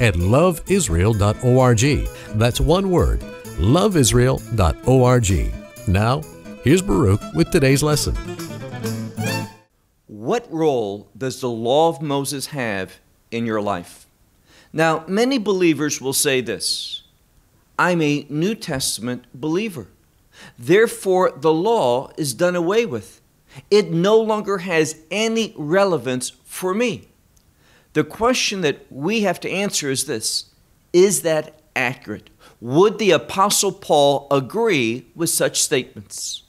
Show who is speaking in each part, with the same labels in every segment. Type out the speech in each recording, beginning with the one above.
Speaker 1: at loveisrael.org. That's one word, loveisrael.org. Now, here's Baruch with today's lesson.
Speaker 2: What role does the law of Moses have in your life? Now, many believers will say this I'm a New Testament believer. Therefore, the law is done away with. It no longer has any relevance for me. The question that we have to answer is this Is that accurate? Would the Apostle Paul agree with such statements?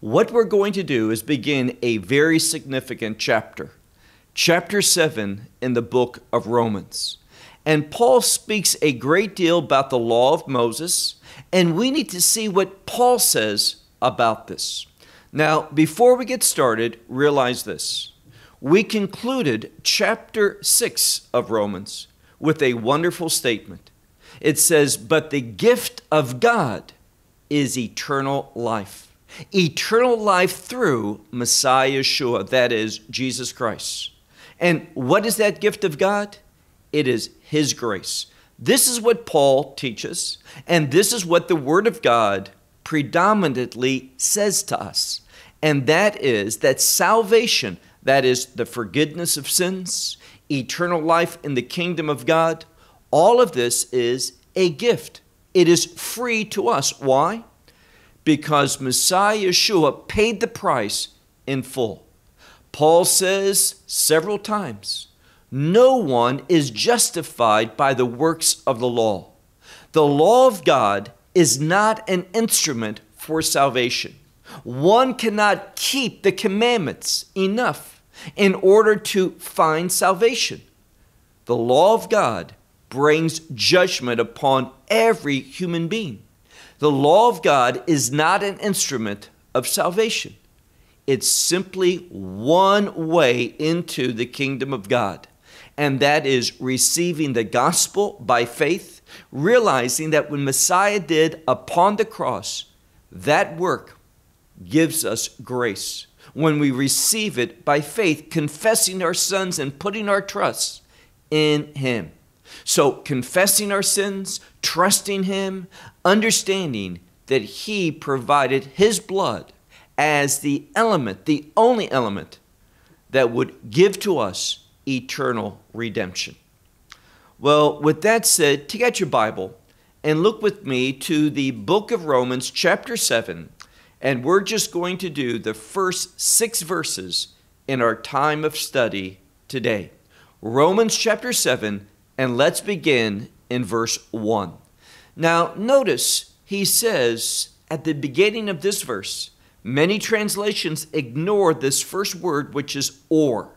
Speaker 2: What we're going to do is begin a very significant chapter, chapter 7 in the book of Romans. And Paul speaks a great deal about the law of Moses, and we need to see what Paul says about this. Now, before we get started, realize this we concluded chapter 6 of Romans with a wonderful statement. It says, But the gift of God is eternal life. Eternal life through Messiah Yeshua, that is, Jesus Christ. And what is that gift of God? It is His grace. This is what Paul teaches, and this is what the Word of God predominantly says to us. And that is that salvation, that is, the forgiveness of sins, eternal life in the kingdom of God, all of this is a gift. It is free to us. Why? Because Messiah Yeshua paid the price in full. Paul says several times no one is justified by the works of the law. The law of God is not an instrument for salvation. One cannot keep the commandments enough in order to find salvation. The law of God brings judgment upon every human being. The law of God is not an instrument of salvation. It's simply one way into the kingdom of God, and that is receiving the gospel by faith, realizing that when Messiah did upon the cross, that work gives us grace when we receive it by faith, confessing our sins and putting our trust in Him. So, confessing our sins, trusting Him, understanding that He provided His blood as the element, the only element that would give to us eternal redemption. Well, with that said, take out your Bible and look with me to the book of Romans, chapter 7 and we're just going to do the first six verses in our time of study today. Romans chapter 7, and let's begin in verse 1. Now, notice he says at the beginning of this verse, many translations ignore this first word, which is or.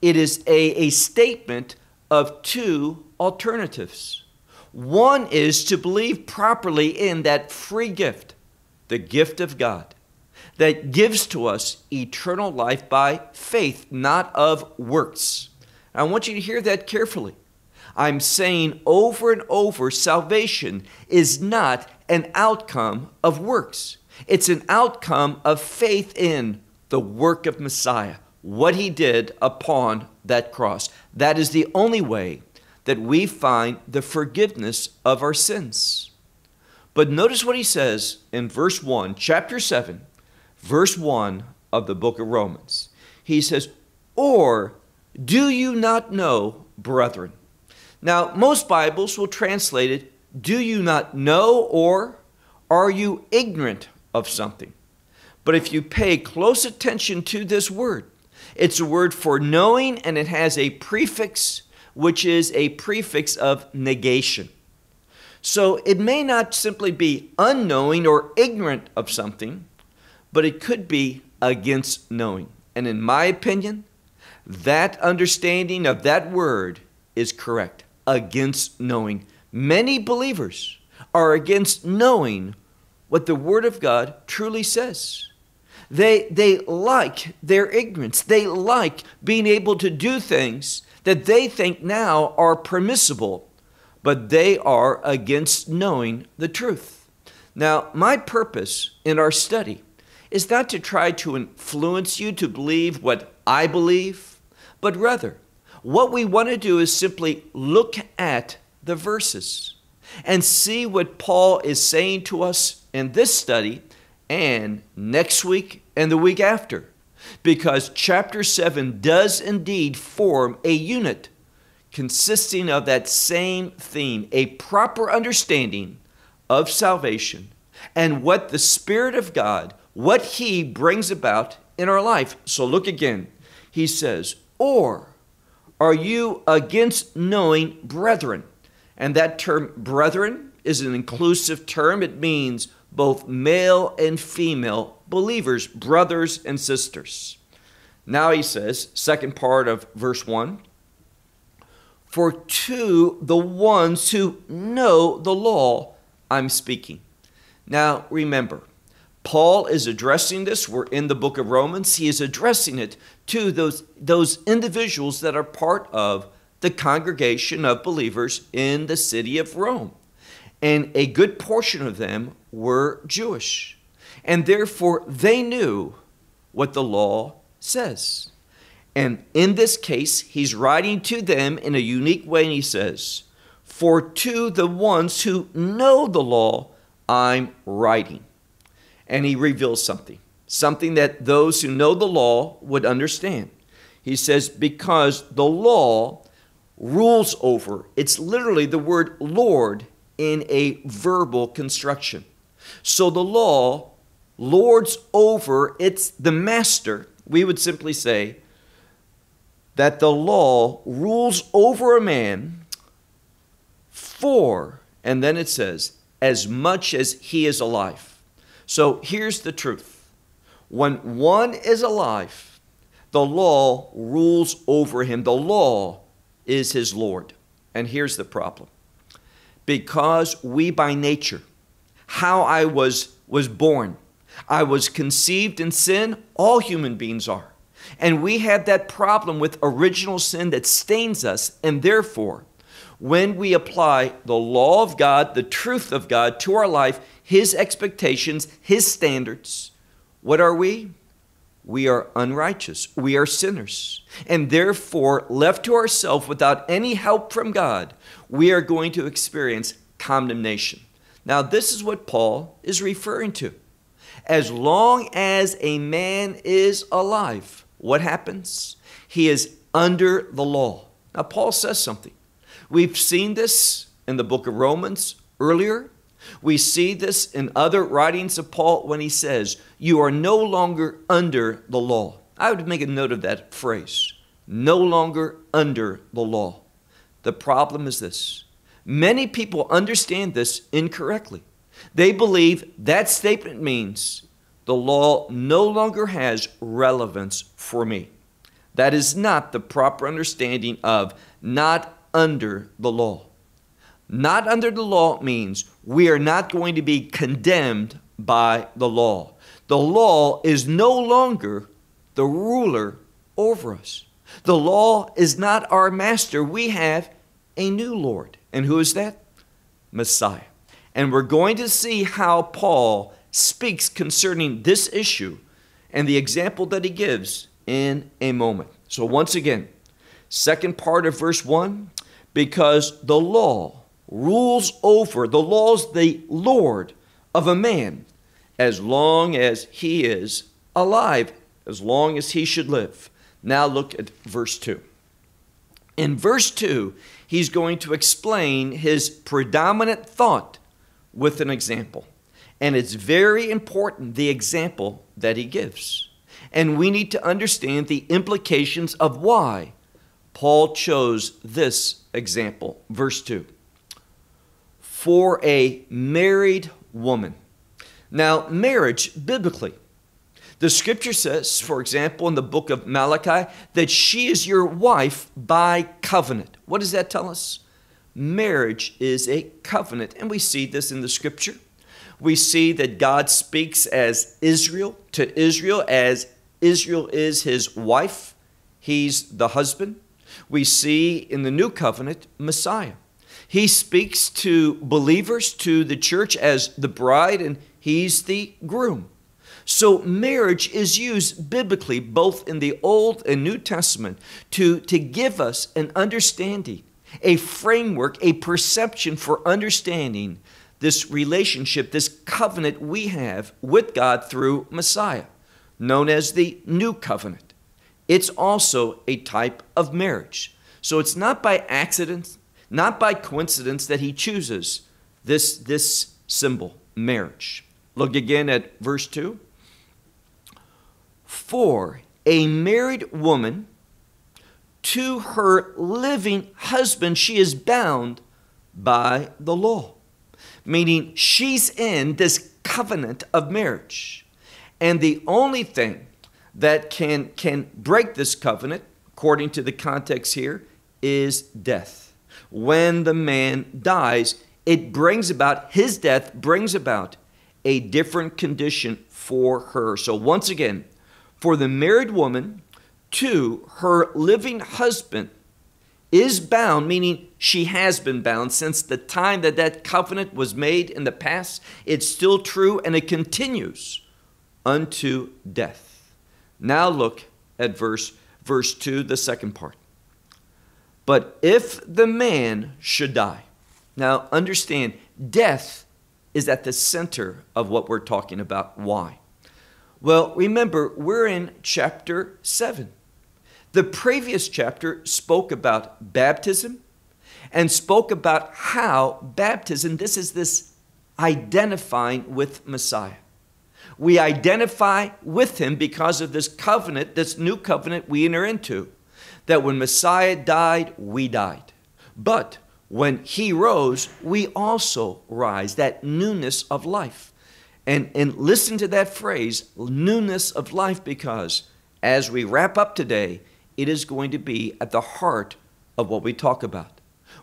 Speaker 2: It is a, a statement of two alternatives. One is to believe properly in that free gift the gift of God that gives to us eternal life by faith, not of works. I want you to hear that carefully. I'm saying over and over salvation is not an outcome of works, it's an outcome of faith in the work of Messiah, what he did upon that cross. That is the only way that we find the forgiveness of our sins. But notice what he says in verse 1, chapter 7, verse 1 of the book of Romans. He says, Or do you not know, brethren? Now, most Bibles will translate it, Do you not know, or Are you ignorant of something? But if you pay close attention to this word, it's a word for knowing and it has a prefix, which is a prefix of negation. So it may not simply be unknowing or ignorant of something, but it could be against knowing. And in my opinion, that understanding of that word is correct against knowing. Many believers are against knowing what the Word of God truly says. They, they like their ignorance. They like being able to do things that they think now are permissible but they are against knowing the truth. Now, my purpose in our study is not to try to influence you to believe what I believe, but rather, what we want to do is simply look at the verses and see what Paul is saying to us in this study and next week and the week after. Because chapter 7 does indeed form a unit consisting of that same theme a proper understanding of salvation and what the Spirit of God, what He brings about in our life. So look again. He says, Or are you against knowing brethren? And that term brethren is an inclusive term, it means both male and female believers, brothers and sisters. Now he says, second part of verse 1 for to the ones who know the law I'm speaking. Now, remember, Paul is addressing this. We're in the book of Romans. He is addressing it to those, those individuals that are part of the congregation of believers in the city of Rome. And a good portion of them were Jewish. And therefore, they knew what the law says. And in this case, he's writing to them in a unique way, and he says, For to the ones who know the law, I'm writing. And he reveals something, something that those who know the law would understand. He says, Because the law rules over, it's literally the word Lord in a verbal construction. So the law lords over, it's the master. We would simply say, that the law rules over a man for, and then it says, as much as he is alive. So here's the truth when one is alive, the law rules over him, the law is his Lord. And here's the problem because we by nature, how I was, was born, I was conceived in sin, all human beings are. And we have that problem with original sin that stains us. And therefore, when we apply the law of God, the truth of God to our life, His expectations, His standards, what are we? We are unrighteous. We are sinners. And therefore, left to ourselves without any help from God, we are going to experience condemnation. Now, this is what Paul is referring to. As long as a man is alive, what happens? He is under the law. Now, Paul says something. We've seen this in the book of Romans earlier. We see this in other writings of Paul when he says, You are no longer under the law. I would make a note of that phrase no longer under the law. The problem is this many people understand this incorrectly. They believe that statement means the law no longer has relevance for me. That is not the proper understanding of not under the law. Not under the law means we are not going to be condemned by the law. The law is no longer the ruler over us. The law is not our master. We have a new Lord. And who is that? Messiah. And we're going to see how Paul speaks concerning this issue and the example that he gives in a moment. So, once again, second part of verse 1 because the law rules over, the law's the Lord of a man as long as he is alive, as long as he should live. Now, look at verse 2. In verse 2, he's going to explain his predominant thought with an example. And it's very important the example that he gives. And we need to understand the implications of why Paul chose this example. Verse 2 For a married woman. Now, marriage, biblically, the scripture says, for example, in the book of Malachi, that she is your wife by covenant. What does that tell us? Marriage is a covenant, and we see this in the scripture we see that God speaks as Israel to Israel, as Israel is his wife, he's the husband. We see in the new covenant Messiah. He speaks to believers, to the church, as the bride, and he's the groom. So, marriage is used biblically, both in the Old and New Testament, to, to give us an understanding, a framework, a perception for understanding this relationship, this covenant we have with God through Messiah, known as the New Covenant. It's also a type of marriage. So it's not by accident, not by coincidence that he chooses this, this symbol, marriage. Look again at verse 2. For a married woman to her living husband, she is bound by the law meaning she's in this covenant of marriage. And the only thing that can, can break this covenant, according to the context here, is death. When the man dies, it brings about, his death brings about a different condition for her. So, once again, for the married woman to her living husband is bound, meaning she has been bound since the time that that covenant was made in the past. It's still true and it continues unto death. Now look at verse verse 2, the second part. But if the man should die. Now understand, death is at the center of what we're talking about. Why? Well, remember, we're in chapter 7. The previous chapter spoke about baptism, and spoke about how baptism, this is this identifying with Messiah. We identify with him because of this covenant, this new covenant we enter into, that when Messiah died, we died. But when he rose, we also rise, that newness of life. And, and listen to that phrase, newness of life, because as we wrap up today, it is going to be at the heart of what we talk about.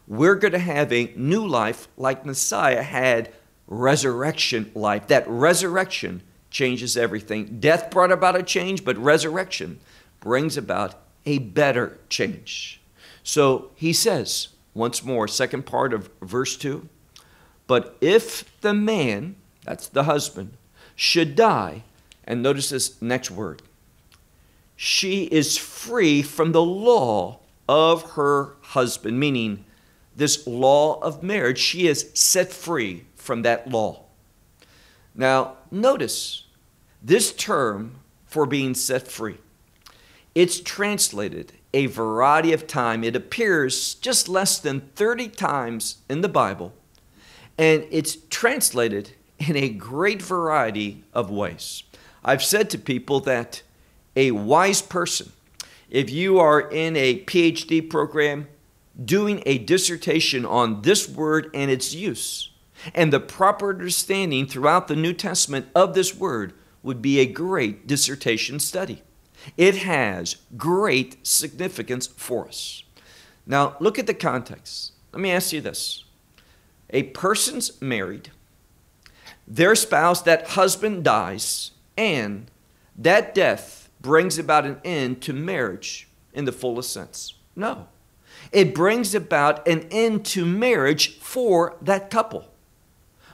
Speaker 2: We're going to have a new life like Messiah had resurrection life. That resurrection changes everything. Death brought about a change, but resurrection brings about a better change. So he says, once more, second part of verse 2 But if the man, that's the husband, should die, and notice this next word, she is free from the law of her husband, meaning this law of marriage. She is set free from that law. Now, notice this term for being set free. It's translated a variety of time. It appears just less than 30 times in the Bible, and it's translated in a great variety of ways. I've said to people that a wise person, if you are in a PhD program, doing a dissertation on this word and its use, and the proper understanding throughout the New Testament of this word would be a great dissertation study. It has great significance for us. Now, look at the context. Let me ask you this a person's married, their spouse, that husband dies, and that death brings about an end to marriage in the fullest sense. No it brings about an end to marriage for that couple.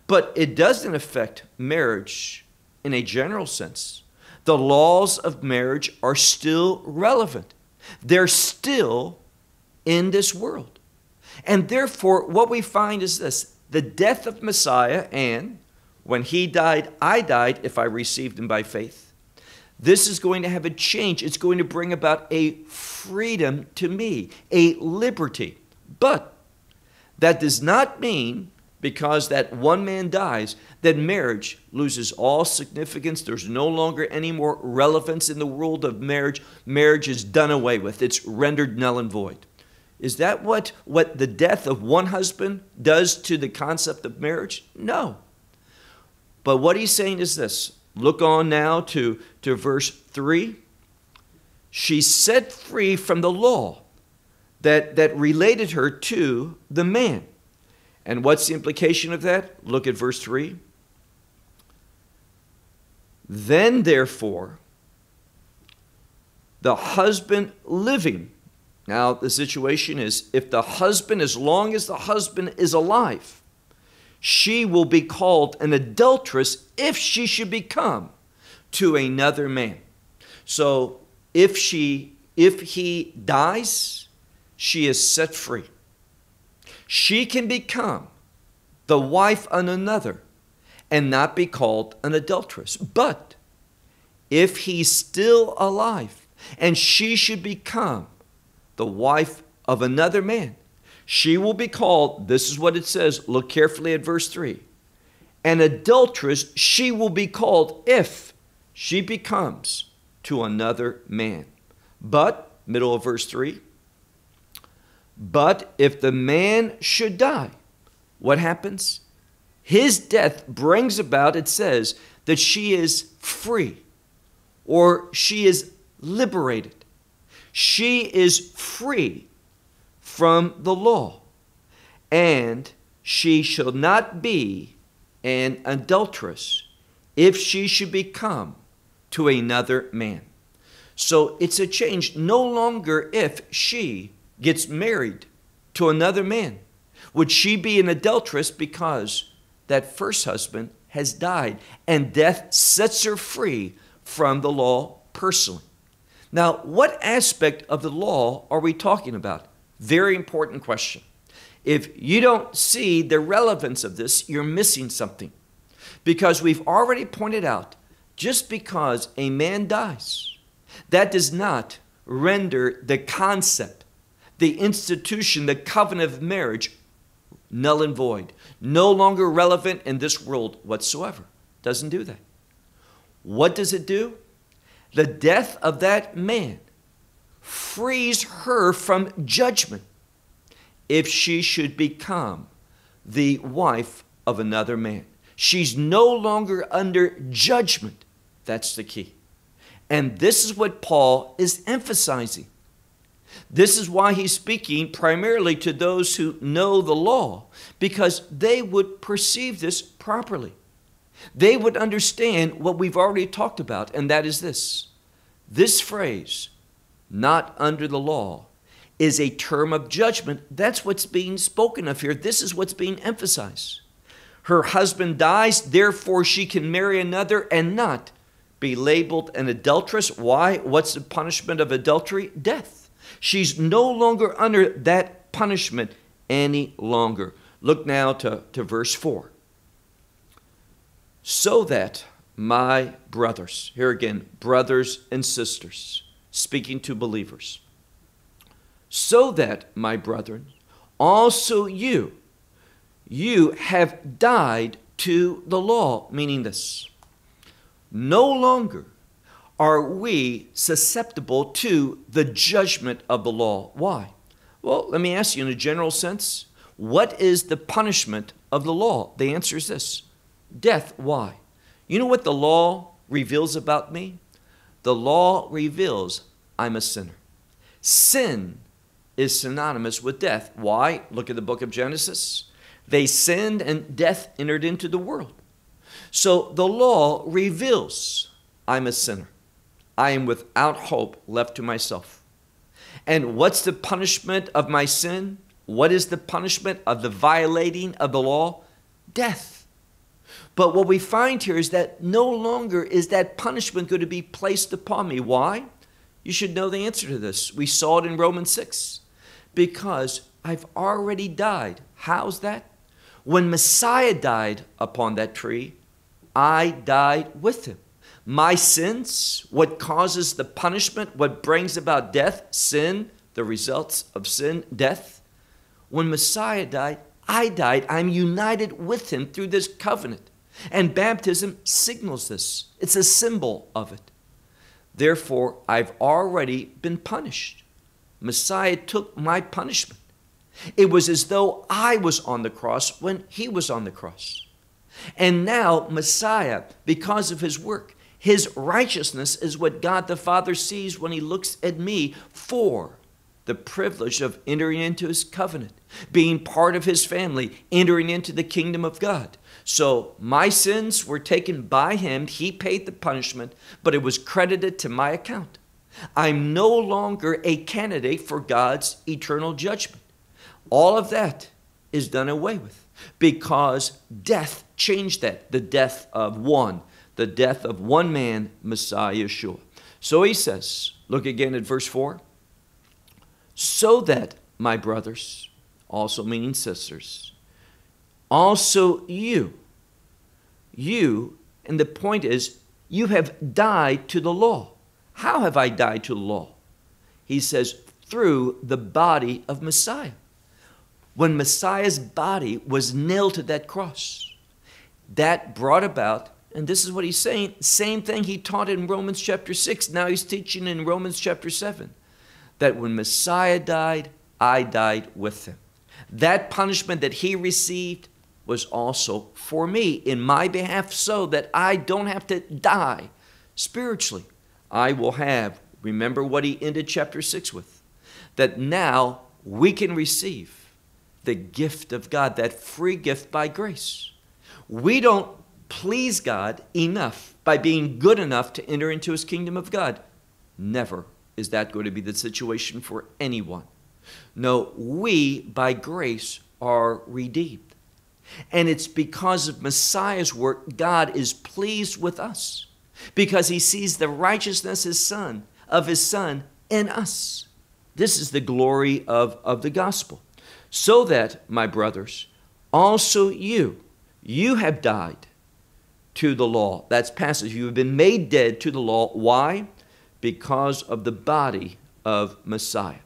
Speaker 2: But it doesn't affect marriage in a general sense. The laws of marriage are still relevant, they're still in this world. And therefore, what we find is this the death of Messiah, and when he died, I died if I received him by faith this is going to have a change. It's going to bring about a freedom to me, a liberty. But that does not mean because that one man dies, that marriage loses all significance. There's no longer any more relevance in the world of marriage. Marriage is done away with, it's rendered null and void. Is that what, what the death of one husband does to the concept of marriage? No. But what he's saying is this Look on now to, to verse 3. She's set free from the law that, that related her to the man. And what's the implication of that? Look at verse 3. Then, therefore, the husband living. Now, the situation is if the husband, as long as the husband is alive, she will be called an adulteress if she should become to another man. So if she if he dies, she is set free. She can become the wife of another and not be called an adulteress. But if he's still alive and she should become the wife of another man, she will be called, this is what it says, look carefully at verse 3. An adulteress she will be called if she becomes to another man. But, middle of verse 3, but if the man should die, what happens? His death brings about, it says, that she is free or she is liberated. She is free from the law, and she shall not be an adulteress if she should become to another man. So it's a change. No longer if she gets married to another man would she be an adulteress because that first husband has died and death sets her free from the law personally. Now, what aspect of the law are we talking about? Very important question. If you don't see the relevance of this, you're missing something. Because we've already pointed out just because a man dies, that does not render the concept, the institution, the covenant of marriage null and void, no longer relevant in this world whatsoever. Doesn't do that. What does it do? The death of that man frees her from judgment if she should become the wife of another man. She's no longer under judgment. That's the key. And this is what Paul is emphasizing. This is why he's speaking primarily to those who know the law, because they would perceive this properly. They would understand what we've already talked about, and that is this this phrase, not under the law, is a term of judgment. That's what's being spoken of here. This is what's being emphasized. Her husband dies, therefore she can marry another and not be labeled an adulteress. Why? What's the punishment of adultery? Death. She's no longer under that punishment any longer. Look now to, to verse 4. So that my brothers, here again, brothers and sisters, speaking to believers. So that, my brethren, also you, you have died to the law, meaning this. No longer are we susceptible to the judgment of the law. Why? Well, let me ask you in a general sense what is the punishment of the law? The answer is this death. Why? You know what the law reveals about me? The law reveals I'm a sinner. Sin is synonymous with death. Why? Look at the book of Genesis. They sinned and death entered into the world. So the law reveals I'm a sinner. I am without hope left to myself. And what's the punishment of my sin? What is the punishment of the violating of the law? Death. But what we find here is that no longer is that punishment going to be placed upon me. Why? You should know the answer to this. We saw it in Romans 6. Because I've already died. How's that? When Messiah died upon that tree, I died with him. My sins, what causes the punishment, what brings about death, sin, the results of sin, death. When Messiah died, I died. I'm united with him through this covenant. And baptism signals this, it's a symbol of it. Therefore, I've already been punished. Messiah took my punishment. It was as though I was on the cross when he was on the cross. And now, Messiah, because of his work, his righteousness is what God the Father sees when he looks at me for the privilege of entering into his covenant, being part of his family, entering into the kingdom of God. So my sins were taken by him. He paid the punishment, but it was credited to my account. I'm no longer a candidate for God's eternal judgment. All of that is done away with because death changed that the death of one, the death of one man, Messiah Yeshua. So he says, look again at verse 4 so that my brothers, also meaning sisters, also you, you, and the point is, you have died to the law. How have I died to the law? He says, through the body of Messiah. When Messiah's body was nailed to that cross, that brought about, and this is what he's saying, same thing he taught in Romans chapter 6, now he's teaching in Romans chapter 7 that when Messiah died, I died with him. That punishment that he received was also for me in my behalf, so that I don't have to die spiritually. I will have, remember what he ended chapter 6 with, that now we can receive the gift of God, that free gift by grace. We don't please God enough by being good enough to enter into his kingdom of God. Never is that going to be the situation for anyone. No, we, by grace, are redeemed. And it's because of Messiah's work, God is pleased with us because he sees the righteousness his son, of his son in us. This is the glory of, of the gospel. So that, my brothers, also you, you have died to the law. That's passage. You have been made dead to the law. Why? because of the body of Messiah.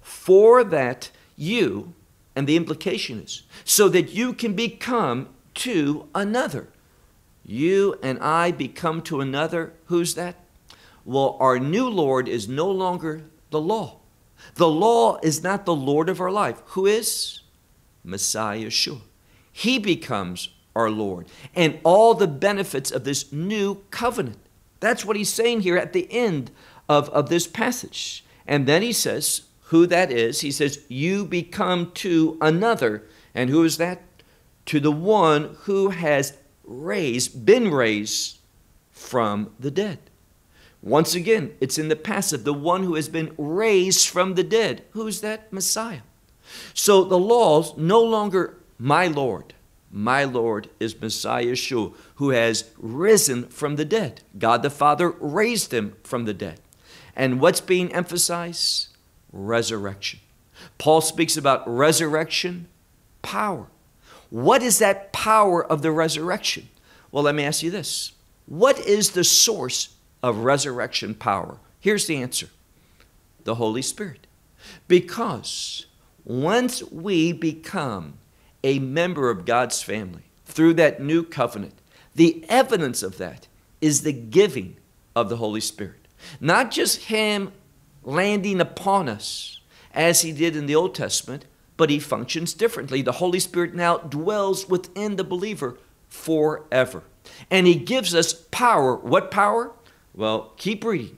Speaker 2: For that you, and the implication is, so that you can become to another. You and I become to another. Who's that? Well, our new Lord is no longer the law. The law is not the Lord of our life. Who is? Messiah Yeshua. He becomes our Lord. And all the benefits of this new covenant that's what he's saying here at the end of, of this passage. And then he says who that is. He says, You become to another. And who is that? To the one who has raised, been raised from the dead. Once again, it's in the passive, the one who has been raised from the dead. Who's that? Messiah. So the law's no longer my Lord, my Lord is Messiah Yeshua, who has risen from the dead. God the Father raised him from the dead. And what's being emphasized? Resurrection. Paul speaks about resurrection power. What is that power of the resurrection? Well, let me ask you this What is the source of resurrection power? Here's the answer the Holy Spirit. Because once we become a member of God's family through that new covenant. The evidence of that is the giving of the Holy Spirit, not just Him landing upon us as He did in the Old Testament, but He functions differently. The Holy Spirit now dwells within the believer forever. And He gives us power. What power? Well, keep reading.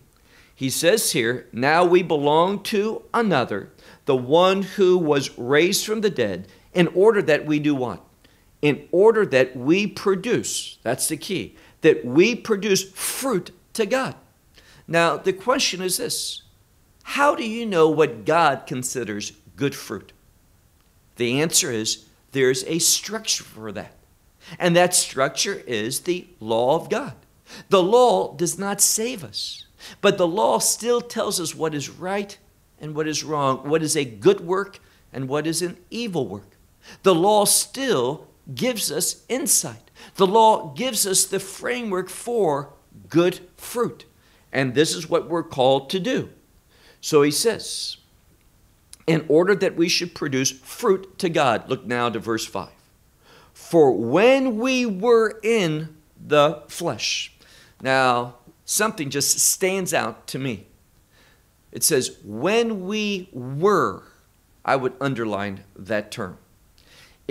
Speaker 2: He says here, Now we belong to another, the one who was raised from the dead in order that we do what? In order that we produce, that's the key, that we produce fruit to God. Now, the question is this How do you know what God considers good fruit? The answer is there's a structure for that. And that structure is the law of God. The law does not save us, but the law still tells us what is right and what is wrong, what is a good work and what is an evil work. The law still gives us insight. The law gives us the framework for good fruit. And this is what we're called to do. So he says, in order that we should produce fruit to God. Look now to verse 5. For when we were in the flesh. Now, something just stands out to me. It says, when we were, I would underline that term.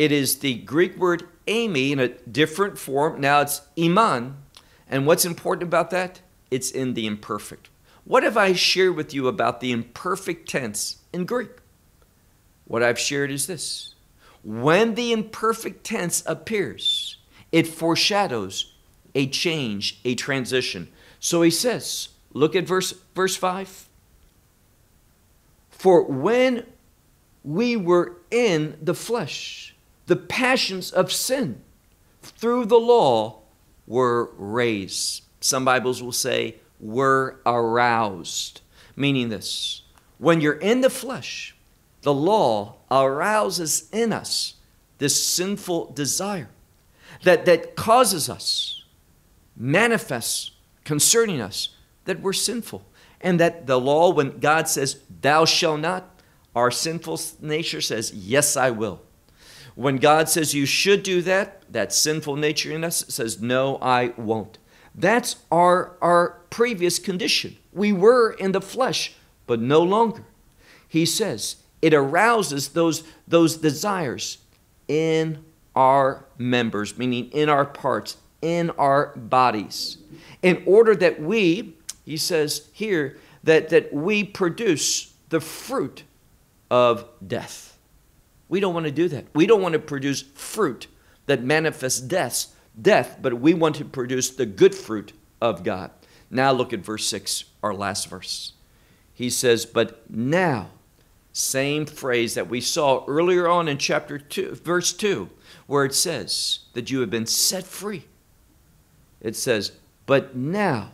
Speaker 2: It is the Greek word Amy in a different form. Now it's Iman. And what's important about that? It's in the imperfect. What have I shared with you about the imperfect tense in Greek? What I've shared is this when the imperfect tense appears, it foreshadows a change, a transition. So he says, look at verse, verse 5. For when we were in the flesh, the passions of sin through the law were raised. Some Bibles will say, were aroused, meaning this when you're in the flesh, the law arouses in us this sinful desire that, that causes us, manifests concerning us that we're sinful. And that the law, when God says, Thou shall not, our sinful nature says, Yes, I will. When God says you should do that, that sinful nature in us says, No, I won't. That's our, our previous condition. We were in the flesh, but no longer. He says it arouses those, those desires in our members, meaning in our parts, in our bodies, in order that we, he says here, that, that we produce the fruit of death. We don't want to do that. We don't want to produce fruit that manifests death, death, but we want to produce the good fruit of God. Now look at verse 6, our last verse. He says, But now, same phrase that we saw earlier on in chapter 2, verse 2, where it says that you have been set free. It says, But now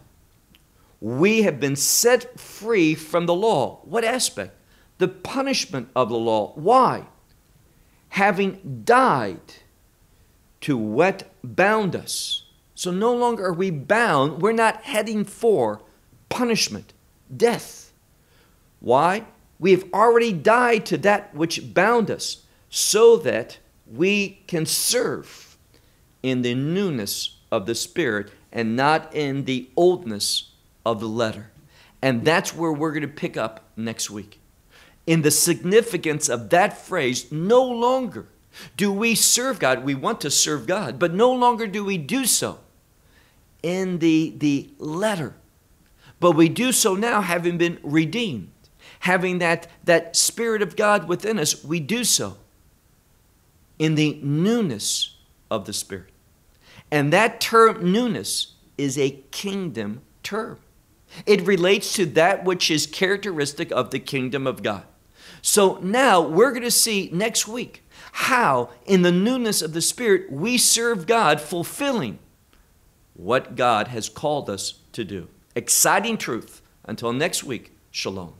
Speaker 2: we have been set free from the law. What aspect? The punishment of the law. Why? having died to what bound us. So no longer are we bound, we're not heading for punishment, death. Why? We have already died to that which bound us, so that we can serve in the newness of the Spirit and not in the oldness of the letter. And that's where we're going to pick up next week in the significance of that phrase, no longer do we serve God. We want to serve God, but no longer do we do so in the, the letter. But we do so now having been redeemed, having that, that Spirit of God within us, we do so in the newness of the Spirit. And that term, newness, is a kingdom term. It relates to that which is characteristic of the kingdom of God. So now we're going to see next week how, in the newness of the Spirit, we serve God fulfilling what God has called us to do. Exciting truth. Until next week, shalom.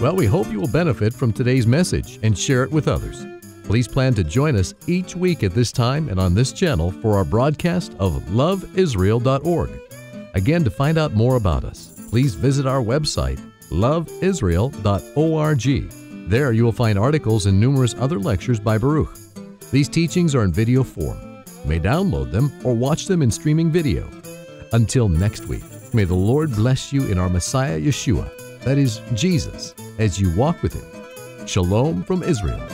Speaker 1: Well, we hope you will benefit from today's message and share it with others. Please plan to join us each week at this time and on this channel for our broadcast of loveisrael.org. Again, to find out more about us, please visit our website loveisrael.org. There you will find articles and numerous other lectures by Baruch. These teachings are in video form. You may download them or watch them in streaming video. Until next week, may the Lord bless you in our Messiah Yeshua, that is, Jesus, as you walk with Him. Shalom from Israel.